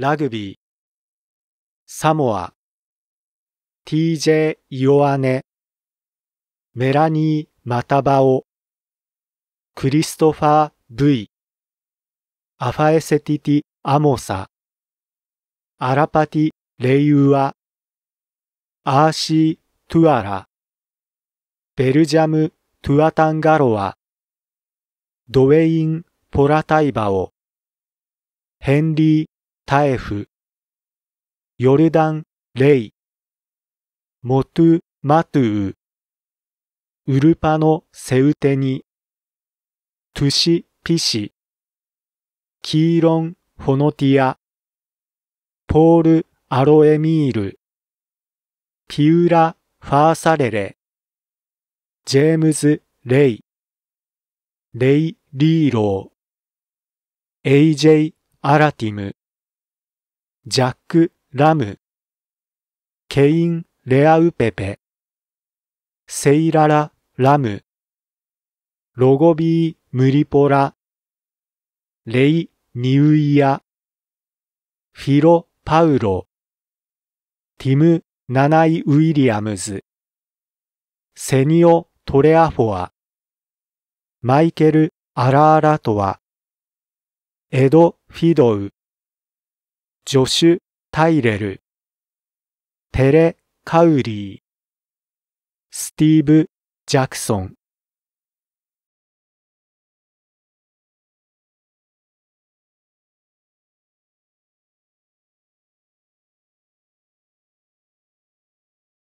ラグビー、サモア、TJ イオアネ、メラニー・マタバオ、クリストファー・ブイ、アファエセティティ・アモサ、アラパティ・レイウア、アーシー・トゥアラ、ベルジャム・トゥアタンガロワ、ドウェイン・ポラタイバオ、ヘンリー・タエフ、ヨルダン、レイ、モトゥ、マトゥウ、ウルパノ・セウテニ、トゥシ、ピシ、キーロン、フォノティア、ポール、アロエミール、ピューラ、ファーサレレ、ジェームズ・レイ、レイ・リーロー、ェイ・アラティム、ジャック・ラム、ケイン・レアウペペ、セイララ・ラム、ロゴビー・ムリポラ、レイ・ニウイヤ。フィロ・パウロ、ティム・ナナイ・ウィリアムズ、セニオ・トレアフォア、マイケル・アラーラトワ、エド・フィドウ、ジョシュ・タイレル、テレ・カウリー、スティーブ・ジャクソン。